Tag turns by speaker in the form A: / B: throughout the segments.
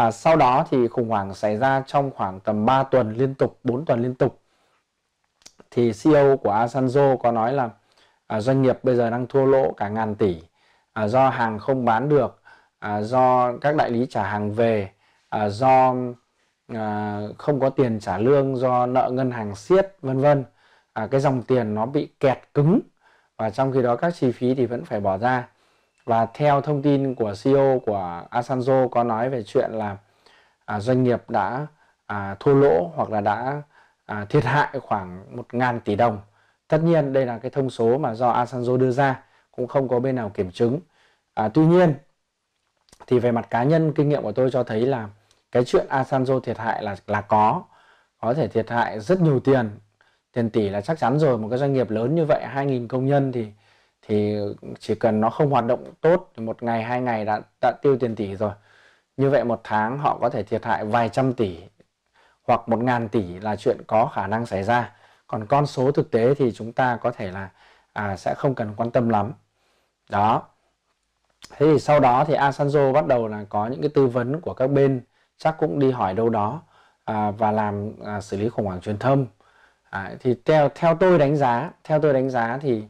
A: À, sau đó thì khủng hoảng xảy ra trong khoảng tầm 3 tuần liên tục, 4 tuần liên tục. Thì CEO của Asanzo có nói là à, doanh nghiệp bây giờ đang thua lỗ cả ngàn tỷ à, do hàng không bán được, à, do các đại lý trả hàng về, à, do à, không có tiền trả lương, do nợ ngân hàng siết vân vân. À, cái dòng tiền nó bị kẹt cứng và trong khi đó các chi phí thì vẫn phải bỏ ra và theo thông tin của CEO của Asanzo có nói về chuyện là à, doanh nghiệp đã à, thua lỗ hoặc là đã à, thiệt hại khoảng 1.000 tỷ đồng. Tất nhiên đây là cái thông số mà do Asanzo đưa ra cũng không có bên nào kiểm chứng. À, tuy nhiên thì về mặt cá nhân kinh nghiệm của tôi cho thấy là cái chuyện Asanzo thiệt hại là là có có thể thiệt hại rất nhiều tiền tiền tỷ là chắc chắn rồi một cái doanh nghiệp lớn như vậy 2.000 công nhân thì thì chỉ cần nó không hoạt động tốt một ngày hai ngày đã đã tiêu tiền tỷ rồi như vậy một tháng họ có thể thiệt hại vài trăm tỷ hoặc một ngàn tỷ là chuyện có khả năng xảy ra còn con số thực tế thì chúng ta có thể là à, sẽ không cần quan tâm lắm đó thế thì sau đó thì Asanzo bắt đầu là có những cái tư vấn của các bên chắc cũng đi hỏi đâu đó à, và làm à, xử lý khủng hoảng truyền thông à, thì theo theo tôi đánh giá theo tôi đánh giá thì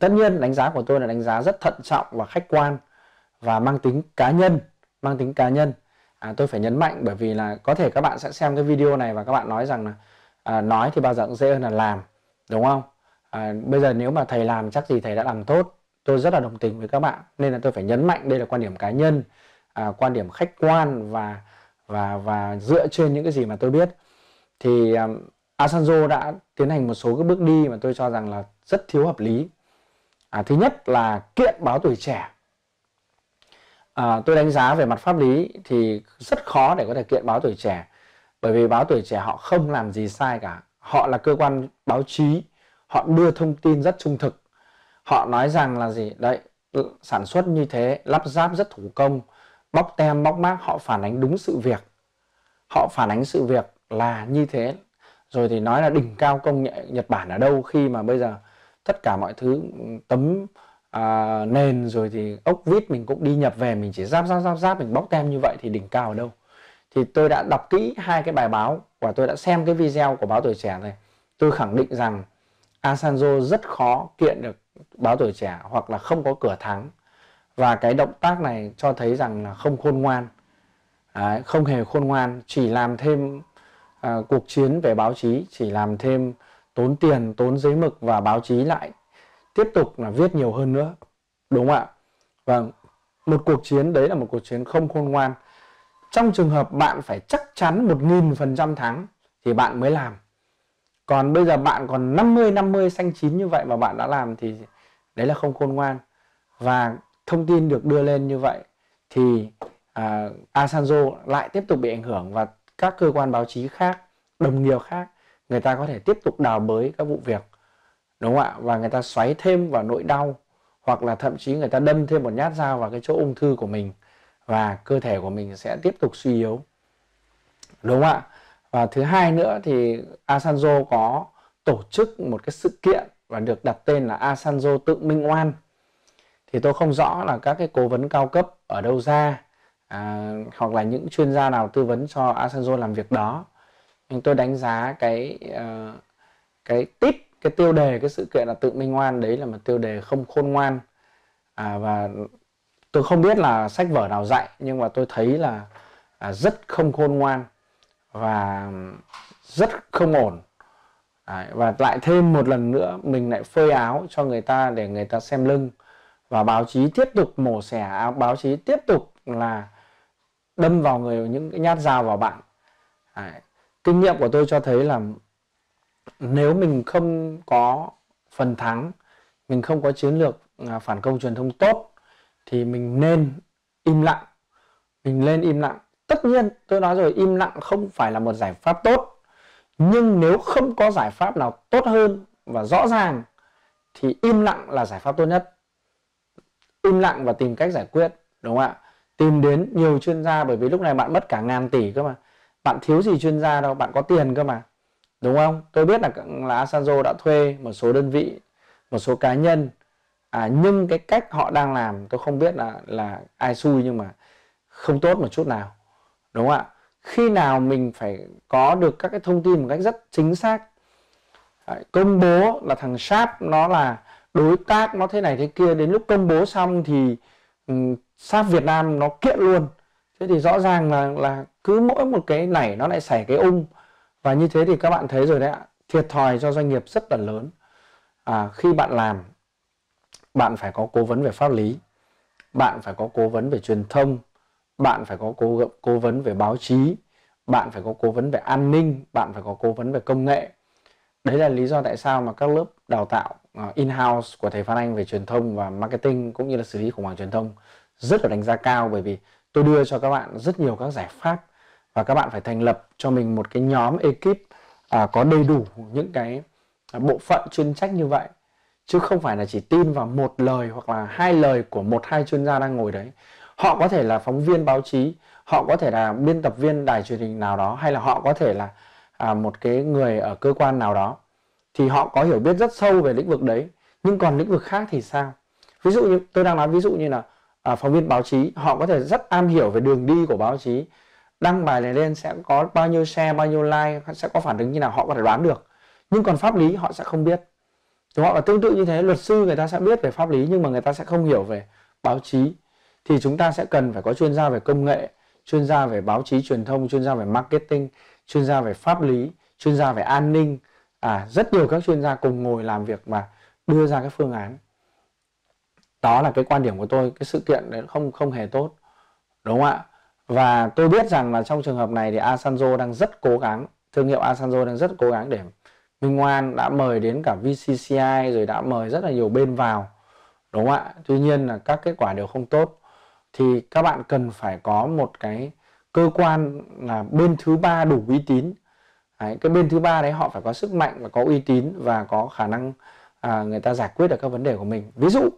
A: tất nhiên đánh giá của tôi là đánh giá rất thận trọng và khách quan và mang tính cá nhân mang tính cá nhân à, tôi phải nhấn mạnh bởi vì là có thể các bạn sẽ xem cái video này và các bạn nói rằng là à, nói thì bao giờ cũng dễ hơn là làm đúng không à, bây giờ nếu mà thầy làm chắc gì thầy đã làm tốt tôi rất là đồng tình với các bạn nên là tôi phải nhấn mạnh đây là quan điểm cá nhân à, quan điểm khách quan và và và dựa trên những cái gì mà tôi biết thì um, Asanzo đã tiến hành một số cái bước đi mà tôi cho rằng là rất thiếu hợp lý à, thứ nhất là kiện báo tuổi trẻ à, tôi đánh giá về mặt pháp lý thì rất khó để có thể kiện báo tuổi trẻ bởi vì báo tuổi trẻ họ không làm gì sai cả họ là cơ quan báo chí họ đưa thông tin rất trung thực họ nói rằng là gì đấy sản xuất như thế lắp ráp rất thủ công bóc tem bóc mác họ phản ánh đúng sự việc họ phản ánh sự việc là như thế rồi thì nói là đỉnh cao công nghệ Nhật Bản ở đâu khi mà bây giờ tất cả mọi thứ ừ, tấm à, nền rồi thì ốc vít mình cũng đi nhập về mình chỉ giáp giáp giáp giáp mình bóc tem như vậy thì đỉnh cao ở đâu thì tôi đã đọc kỹ hai cái bài báo và tôi đã xem cái video của báo tuổi trẻ này tôi khẳng định rằng Asanzo rất khó kiện được báo tuổi trẻ hoặc là không có cửa thắng và cái động tác này cho thấy rằng là không khôn ngoan Đấy, không hề khôn ngoan chỉ làm thêm uh, cuộc chiến về báo chí chỉ làm thêm tốn tiền tốn giấy mực và báo chí lại tiếp tục là viết nhiều hơn nữa đúng không ạ vâng một cuộc chiến đấy là một cuộc chiến không khôn ngoan trong trường hợp bạn phải chắc chắn một nghìn phần trăm thắng thì bạn mới làm còn bây giờ bạn còn 50 50 xanh chín như vậy mà bạn đã làm thì đấy là không khôn ngoan và thông tin được đưa lên như vậy thì à, Asanzo lại tiếp tục bị ảnh hưởng và các cơ quan báo chí khác đồng nghiệp khác người ta có thể tiếp tục đào bới các vụ việc đúng không ạ và người ta xoáy thêm vào nỗi đau hoặc là thậm chí người ta đâm thêm một nhát dao vào cái chỗ ung thư của mình và cơ thể của mình sẽ tiếp tục suy yếu đúng không ạ và thứ hai nữa thì Asanzo có tổ chức một cái sự kiện và được đặt tên là Asanzo tự minh oan thì tôi không rõ là các cái cố vấn cao cấp ở đâu ra à, hoặc là những chuyên gia nào tư vấn cho Asanzo làm việc đó nhưng tôi đánh giá cái uh, cái tít cái tiêu đề cái sự kiện là tự minh ngoan đấy là một tiêu đề không khôn ngoan à, và tôi không biết là sách vở nào dạy nhưng mà tôi thấy là à, rất không khôn ngoan và rất không ổn à, và lại thêm một lần nữa mình lại phơi áo cho người ta để người ta xem lưng và báo chí tiếp tục mổ xẻ áo báo chí tiếp tục là đâm vào người những cái nhát dao vào bạn à, kinh nghiệm của tôi cho thấy là nếu mình không có phần thắng mình không có chiến lược à, phản công truyền thông tốt thì mình nên im lặng mình nên im lặng tất nhiên tôi nói rồi im lặng không phải là một giải pháp tốt nhưng nếu không có giải pháp nào tốt hơn và rõ ràng thì im lặng là giải pháp tốt nhất im lặng và tìm cách giải quyết đúng không ạ tìm đến nhiều chuyên gia bởi vì lúc này bạn mất cả ngàn tỷ cơ mà bạn thiếu gì chuyên gia đâu bạn có tiền cơ mà đúng không tôi biết là là Asanzo đã thuê một số đơn vị một số cá nhân à, nhưng cái cách họ đang làm tôi không biết là là ai xui nhưng mà không tốt một chút nào đúng không ạ khi nào mình phải có được các cái thông tin một cách rất chính xác à, công bố là thằng sáp nó là đối tác nó thế này thế kia đến lúc công bố xong thì um, ừ, sáp Việt Nam nó kiện luôn thế thì rõ ràng là là cứ mỗi một cái này nó lại xảy cái ung um. và như thế thì các bạn thấy rồi đấy ạ thiệt thòi cho doanh nghiệp rất là lớn à, khi bạn làm bạn phải có cố vấn về pháp lý bạn phải có cố vấn về truyền thông bạn phải có cố cố vấn về báo chí bạn phải có cố vấn về an ninh bạn phải có cố vấn về công nghệ đấy là lý do tại sao mà các lớp đào tạo à, in house của thầy Phan Anh về truyền thông và marketing cũng như là xử lý khủng hoảng truyền thông rất là đánh giá cao bởi vì tôi đưa cho các bạn rất nhiều các giải pháp và các bạn phải thành lập cho mình một cái nhóm ekip à, có đầy đủ những cái à, bộ phận chuyên trách như vậy chứ không phải là chỉ tin vào một lời hoặc là hai lời của một hai chuyên gia đang ngồi đấy họ có thể là phóng viên báo chí họ có thể là biên tập viên đài truyền hình nào đó hay là họ có thể là à, một cái người ở cơ quan nào đó thì họ có hiểu biết rất sâu về lĩnh vực đấy nhưng còn lĩnh vực khác thì sao ví dụ như tôi đang nói ví dụ như là à, phóng viên báo chí họ có thể rất am hiểu về đường đi của báo chí đăng bài này lên sẽ có bao nhiêu share bao nhiêu like sẽ có phản ứng như nào họ có thể đoán được nhưng còn pháp lý họ sẽ không biết họ là tương tự như thế luật sư người ta sẽ biết về pháp lý nhưng mà người ta sẽ không hiểu về báo chí thì chúng ta sẽ cần phải có chuyên gia về công nghệ chuyên gia về báo chí truyền thông chuyên gia về marketing chuyên gia về pháp lý chuyên gia về an ninh à rất nhiều các chuyên gia cùng ngồi làm việc mà đưa ra cái phương án đó là cái quan điểm của tôi cái sự kiện đấy không không hề tốt đúng không ạ và tôi biết rằng là trong trường hợp này thì Asanzo đang rất cố gắng thương hiệu Asanzo đang rất cố gắng để Minh Ngoan đã mời đến cả VCCI rồi đã mời rất là nhiều bên vào đúng không ạ tuy nhiên là các kết quả đều không tốt thì các bạn cần phải có một cái cơ quan là bên thứ ba đủ uy tín đấy, cái bên thứ ba đấy họ phải có sức mạnh và có uy tín và có khả năng à, người ta giải quyết được các vấn đề của mình ví dụ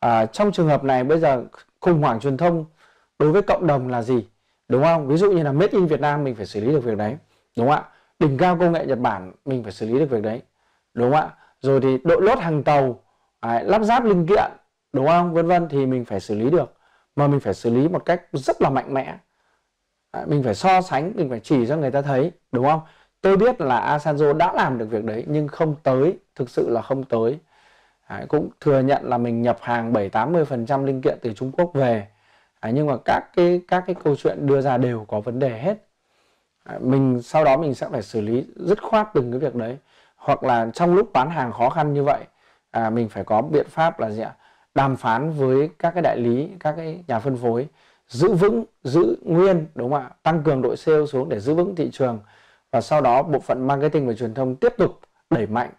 A: à, trong trường hợp này bây giờ khủng hoảng truyền thông đối với cộng đồng là gì đúng không ví dụ như là made in Việt Nam mình phải xử lý được việc đấy đúng không ạ đỉnh cao công nghệ Nhật Bản mình phải xử lý được việc đấy đúng không ạ rồi thì đội lốt hàng tàu à, lắp ráp linh kiện đúng không vân vân thì mình phải xử lý được mà mình phải xử lý một cách rất là mạnh mẽ à, mình phải so sánh mình phải chỉ cho người ta thấy đúng không tôi biết là Asanzo đã làm được việc đấy nhưng không tới thực sự là không tới Đấy, cũng thừa nhận là mình nhập hàng 7 80% linh kiện từ Trung Quốc về. Đấy, nhưng mà các cái các cái câu chuyện đưa ra đều có vấn đề hết. Đấy, mình sau đó mình sẽ phải xử lý dứt khoát từng cái việc đấy hoặc là trong lúc bán hàng khó khăn như vậy à, mình phải có biện pháp là gì ạ? Đàm phán với các cái đại lý, các cái nhà phân phối giữ vững, giữ nguyên đúng không ạ? Tăng cường đội sale xuống để giữ vững thị trường và sau đó bộ phận marketing và truyền thông tiếp tục đẩy mạnh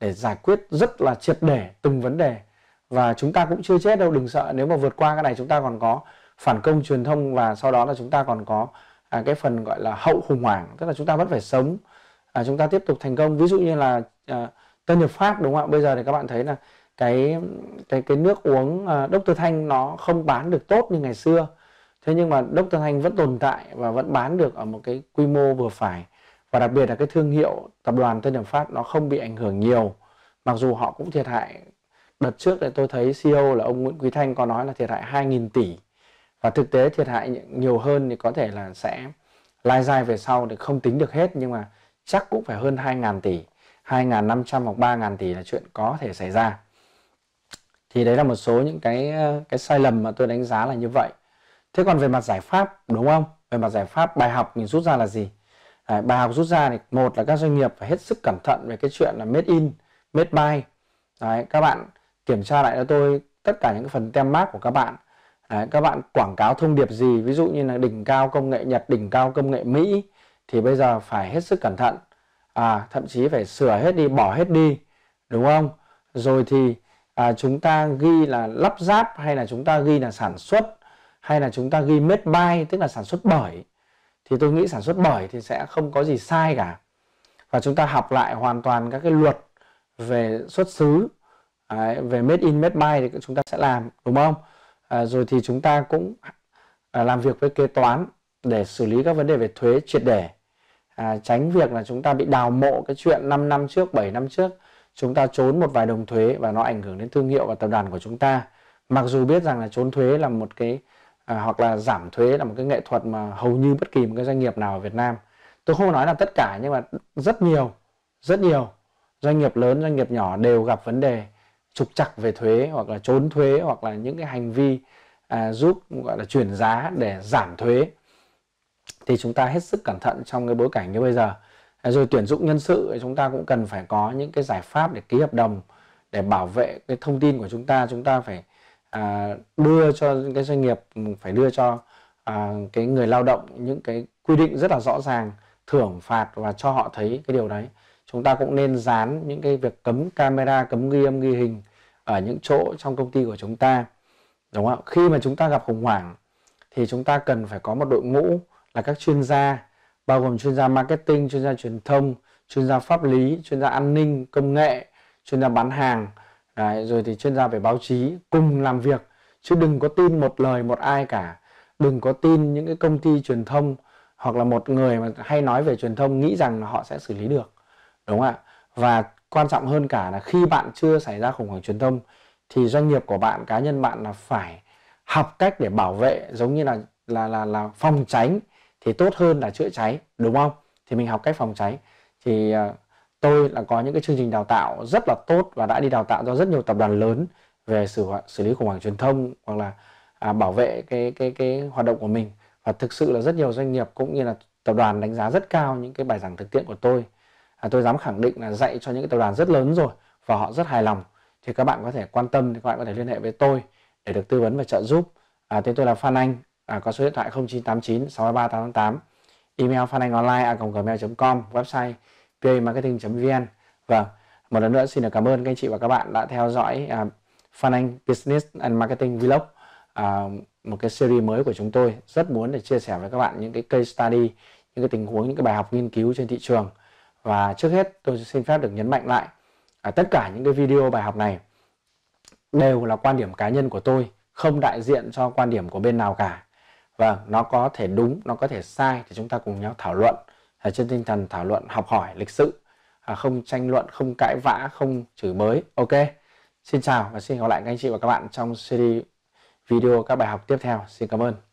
A: để giải quyết rất là triệt để từng vấn đề và chúng ta cũng chưa chết đâu đừng sợ nếu mà vượt qua cái này chúng ta còn có phản công truyền thông và sau đó là chúng ta còn có à, cái phần gọi là hậu khủng hoảng tức là chúng ta vẫn phải sống à, chúng ta tiếp tục thành công ví dụ như là à, tân hiệp pháp đúng không ạ bây giờ thì các bạn thấy là cái cái cái nước uống à, Dr Thanh nó không bán được tốt như ngày xưa thế nhưng mà Dr Thanh vẫn tồn tại và vẫn bán được ở một cái quy mô vừa phải và đặc biệt là cái thương hiệu tập đoàn Tân Hiệp Phát nó không bị ảnh hưởng nhiều mặc dù họ cũng thiệt hại đợt trước thì tôi thấy CEO là ông Nguyễn Quý Thanh có nói là thiệt hại 2.000 tỷ và thực tế thiệt hại nhiều hơn thì có thể là sẽ lai dài về sau thì không tính được hết nhưng mà chắc cũng phải hơn 2.000 tỷ 2.500 hoặc 3.000 tỷ là chuyện có thể xảy ra thì đấy là một số những cái cái sai lầm mà tôi đánh giá là như vậy thế còn về mặt giải pháp đúng không về mặt giải pháp bài học mình rút ra là gì à, bài học rút ra thì một là các doanh nghiệp phải hết sức cẩn thận về cái chuyện là made in made by Đấy, các bạn kiểm tra lại cho tôi tất cả những cái phần tem mác của các bạn Đấy, các bạn quảng cáo thông điệp gì ví dụ như là đỉnh cao công nghệ nhật đỉnh cao công nghệ mỹ thì bây giờ phải hết sức cẩn thận à, thậm chí phải sửa hết đi bỏ hết đi đúng không rồi thì à, chúng ta ghi là lắp ráp hay là chúng ta ghi là sản xuất hay là chúng ta ghi made by tức là sản xuất bởi thì tôi nghĩ sản xuất bởi thì sẽ không có gì sai cả và chúng ta học lại hoàn toàn các cái luật về xuất xứ Đấy, à, về made in made by thì chúng ta sẽ làm đúng không à, rồi thì chúng ta cũng à, làm việc với kế toán để xử lý các vấn đề về thuế triệt để à, tránh việc là chúng ta bị đào mộ cái chuyện 5 năm trước 7 năm trước chúng ta trốn một vài đồng thuế và nó ảnh hưởng đến thương hiệu và tập đoàn của chúng ta mặc dù biết rằng là trốn thuế là một cái à, hoặc là giảm thuế là một cái nghệ thuật mà hầu như bất kỳ một cái doanh nghiệp nào ở Việt Nam tôi không nói là tất cả nhưng mà rất nhiều rất nhiều doanh nghiệp lớn doanh nghiệp nhỏ đều gặp vấn đề trục chặt về thuế hoặc là trốn thuế hoặc là những cái hành vi à, giúp gọi là chuyển giá để giảm thuế thì chúng ta hết sức cẩn thận trong cái bối cảnh như bây giờ à, rồi tuyển dụng nhân sự chúng ta cũng cần phải có những cái giải pháp để ký hợp đồng để bảo vệ cái thông tin của chúng ta chúng ta phải à, đưa cho cái doanh nghiệp phải đưa cho à, cái người lao động những cái quy định rất là rõ ràng thưởng phạt và cho họ thấy cái điều đấy chúng ta cũng nên dán những cái việc cấm camera cấm ghi âm ghi hình ở những chỗ trong công ty của chúng ta đúng không khi mà chúng ta gặp khủng hoảng thì chúng ta cần phải có một đội ngũ là các chuyên gia bao gồm chuyên gia marketing chuyên gia truyền thông chuyên gia pháp lý chuyên gia an ninh công nghệ chuyên gia bán hàng Đấy, rồi thì chuyên gia về báo chí cùng làm việc chứ đừng có tin một lời một ai cả đừng có tin những cái công ty truyền thông hoặc là một người mà hay nói về truyền thông nghĩ rằng họ sẽ xử lý được đúng không ạ và quan trọng hơn cả là khi bạn chưa xảy ra khủng hoảng truyền thông thì doanh nghiệp của bạn cá nhân bạn là phải học cách để bảo vệ giống như là là là là phòng tránh thì tốt hơn là chữa cháy đúng không thì mình học cách phòng cháy thì ờ, tôi là có những cái chương trình đào tạo rất là tốt và đã đi đào tạo cho rất nhiều tập đoàn lớn về xử xử lý khủng hoảng truyền thông hoặc là à, bảo vệ cái cái cái hoạt động của mình và thực sự là rất nhiều doanh nghiệp cũng như là tập đoàn đánh giá rất cao những cái bài giảng thực tiễn của tôi à, tôi dám khẳng định là dạy cho những cái tập đoàn rất lớn rồi và họ rất hài lòng thì các bạn có thể quan tâm thì các bạn có thể liên hệ với tôi để được tư vấn và trợ giúp à, tên tôi là Phan Anh à, có số điện thoại 0989 633 888 email gmail com website pamarketing.vn và vâng, một lần nữa xin được cảm ơn các anh chị và các bạn đã theo dõi à, Phan Anh Business and Marketing Vlog à, một cái series mới của chúng tôi rất muốn để chia sẻ với các bạn những cái case study những cái tình huống những cái bài học nghiên cứu trên thị trường và trước hết tôi xin phép được nhấn mạnh lại à, tất cả những cái video bài học này đều là quan điểm cá nhân của tôi không đại diện cho quan điểm của bên nào cả và vâng, nó có thể đúng nó có thể sai thì chúng ta cùng nhau thảo luận Ờ, trên tinh thần thảo luận học hỏi lịch sự à, không tranh luận không cãi vã không chửi bới ok xin chào và xin gặp lại các anh chị và các bạn trong series video các bài học tiếp theo xin cảm ơn